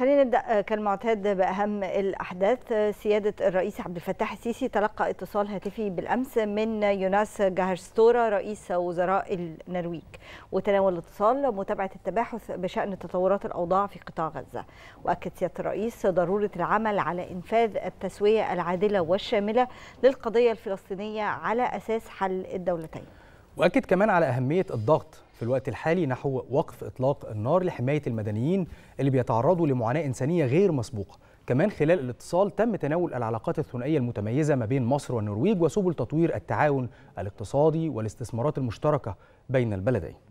خلينا نبدا آه، كالمعتاد باهم الاحداث آه، سياده الرئيس عبد الفتاح السيسي تلقى اتصال هاتفي بالامس من يوناس جاهرستورا رئيس وزراء النرويج وتناول الاتصال متابعه التباحث بشان تطورات الاوضاع في قطاع غزه واكد سياده الرئيس ضروره العمل على انفاذ التسويه العادله والشامله للقضيه الفلسطينيه على اساس حل الدولتين واكد كمان على اهميه الضغط في الوقت الحالي نحو وقف إطلاق النار لحماية المدنيين اللي بيتعرضوا لمعاناة إنسانية غير مسبوقة كمان خلال الاتصال تم تناول العلاقات الثنائية المتميزة ما بين مصر والنرويج وسبل تطوير التعاون الاقتصادي والاستثمارات المشتركة بين البلدين